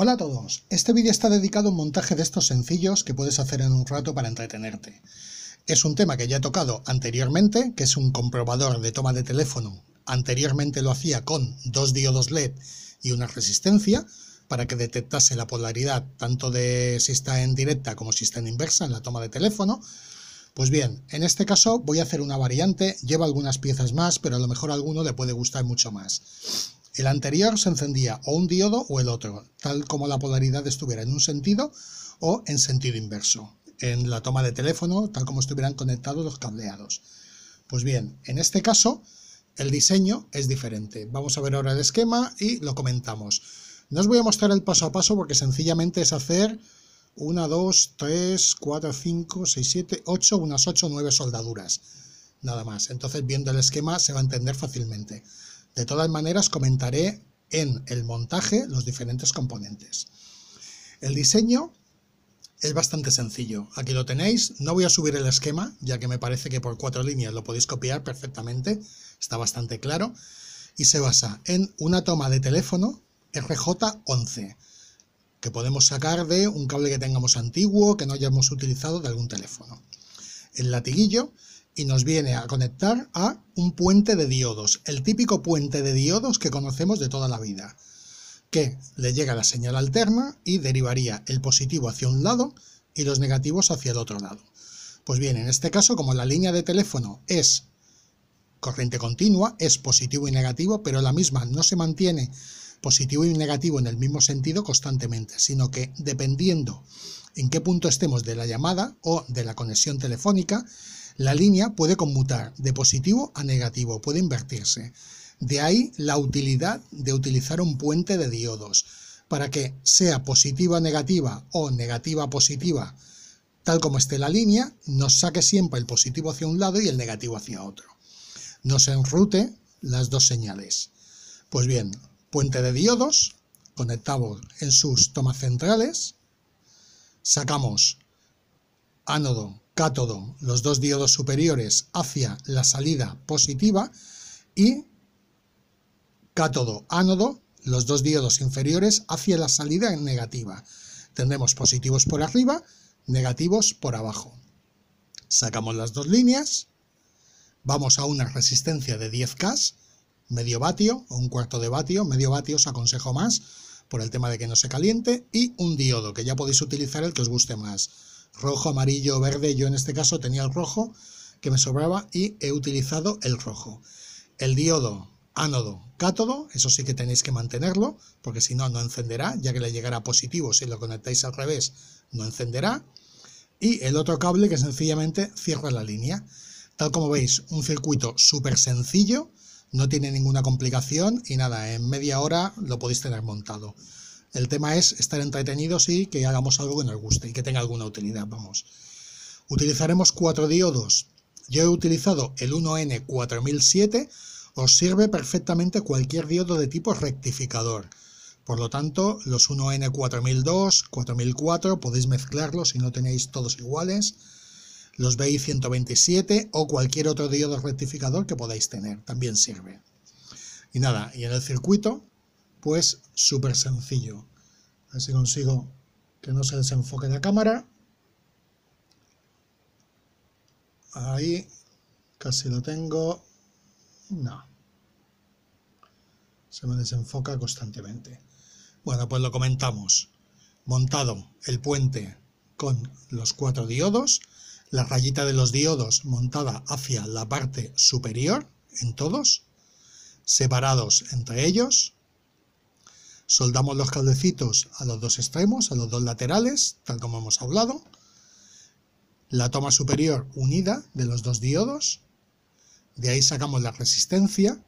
Hola a todos, este vídeo está dedicado a un montaje de estos sencillos que puedes hacer en un rato para entretenerte. Es un tema que ya he tocado anteriormente, que es un comprobador de toma de teléfono. Anteriormente lo hacía con dos diodos LED y una resistencia para que detectase la polaridad tanto de si está en directa como si está en inversa en la toma de teléfono. Pues bien, en este caso voy a hacer una variante, lleva algunas piezas más, pero a lo mejor a alguno le puede gustar mucho más. El anterior se encendía o un diodo o el otro, tal como la polaridad estuviera en un sentido o en sentido inverso, en la toma de teléfono, tal como estuvieran conectados los cableados. Pues bien, en este caso, el diseño es diferente. Vamos a ver ahora el esquema y lo comentamos. No os voy a mostrar el paso a paso porque sencillamente es hacer 1, 2, 3, 4, 5, 6, 7, 8, unas ocho nueve 9 soldaduras. Nada más. Entonces, viendo el esquema se va a entender fácilmente. De todas maneras, comentaré en el montaje los diferentes componentes. El diseño es bastante sencillo. Aquí lo tenéis. No voy a subir el esquema, ya que me parece que por cuatro líneas lo podéis copiar perfectamente. Está bastante claro. Y se basa en una toma de teléfono RJ11, que podemos sacar de un cable que tengamos antiguo, que no hayamos utilizado de algún teléfono. El latiguillo y nos viene a conectar a un puente de diodos, el típico puente de diodos que conocemos de toda la vida, que le llega la señal alterna y derivaría el positivo hacia un lado y los negativos hacia el otro lado. Pues bien, en este caso, como la línea de teléfono es corriente continua, es positivo y negativo, pero la misma no se mantiene positivo y negativo en el mismo sentido constantemente, sino que dependiendo en qué punto estemos de la llamada o de la conexión telefónica, la línea puede conmutar de positivo a negativo, puede invertirse. De ahí la utilidad de utilizar un puente de diodos para que sea positiva negativa o negativa positiva, tal como esté la línea, nos saque siempre el positivo hacia un lado y el negativo hacia otro. Nos enrute las dos señales. Pues bien, puente de diodos, conectamos en sus tomas centrales, sacamos ánodo cátodo, los dos diodos superiores hacia la salida positiva y cátodo, ánodo, los dos diodos inferiores hacia la salida negativa. Tendremos positivos por arriba, negativos por abajo. Sacamos las dos líneas, vamos a una resistencia de 10K, medio vatio o un cuarto de vatio, medio vatio os aconsejo más por el tema de que no se caliente, y un diodo, que ya podéis utilizar el que os guste más rojo, amarillo, verde. Yo en este caso tenía el rojo que me sobraba y he utilizado el rojo. El diodo, ánodo, cátodo, eso sí que tenéis que mantenerlo, porque si no, no encenderá, ya que le llegará positivo. Si lo conectáis al revés, no encenderá. Y el otro cable que sencillamente cierra la línea. Tal como veis, un circuito súper sencillo, no tiene ninguna complicación y nada, en media hora lo podéis tener montado. El tema es estar entretenidos y que hagamos algo que nos guste y que tenga alguna utilidad, vamos. Utilizaremos cuatro diodos. Yo he utilizado el 1N4007, os sirve perfectamente cualquier diodo de tipo rectificador. Por lo tanto, los 1N4002, 4004, podéis mezclarlos si no tenéis todos iguales. Los BI 127 o cualquier otro diodo rectificador que podáis tener, también sirve. Y nada, y en el circuito pues súper sencillo. A ver si consigo que no se desenfoque la cámara. Ahí, casi lo tengo. No. Se me desenfoca constantemente. Bueno, pues lo comentamos. Montado el puente con los cuatro diodos, la rayita de los diodos montada hacia la parte superior en todos, separados entre ellos, Soldamos los caldecitos a los dos extremos, a los dos laterales, tal como hemos hablado. La toma superior unida de los dos diodos. De ahí sacamos la resistencia,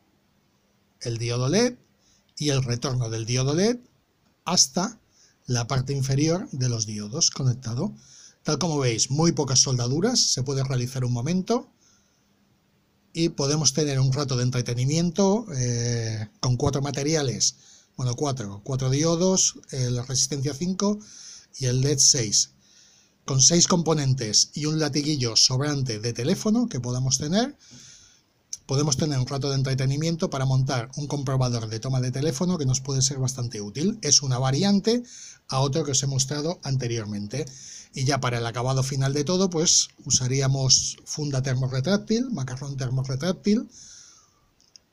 el diodo LED y el retorno del diodo LED hasta la parte inferior de los diodos conectado. Tal como veis, muy pocas soldaduras, se puede realizar un momento y podemos tener un rato de entretenimiento eh, con cuatro materiales bueno, 4, 4 diodos, la resistencia 5 y el LED 6. Con 6 componentes y un latiguillo sobrante de teléfono que podamos tener, podemos tener un rato de entretenimiento para montar un comprobador de toma de teléfono que nos puede ser bastante útil. Es una variante a otro que os he mostrado anteriormente. Y ya para el acabado final de todo, pues usaríamos funda termorretráctil, macarrón termorretráctil,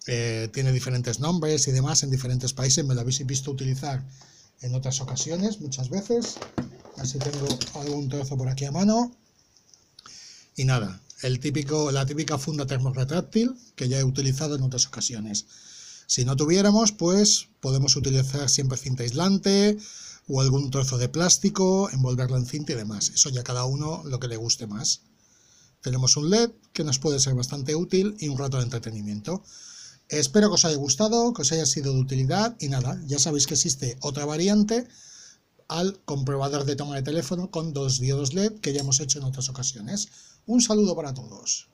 eh, tiene diferentes nombres y demás en diferentes países, me lo habéis visto utilizar en otras ocasiones, muchas veces, así tengo algún trozo por aquí a mano. Y nada, el típico, la típica funda termorretráctil que ya he utilizado en otras ocasiones. Si no tuviéramos, pues podemos utilizar siempre cinta aislante o algún trozo de plástico, envolverla en cinta y demás. Eso ya cada uno lo que le guste más. Tenemos un LED que nos puede ser bastante útil y un rato de entretenimiento. Espero que os haya gustado, que os haya sido de utilidad y nada, ya sabéis que existe otra variante al comprobador de toma de teléfono con dos diodos LED que ya hemos hecho en otras ocasiones. Un saludo para todos.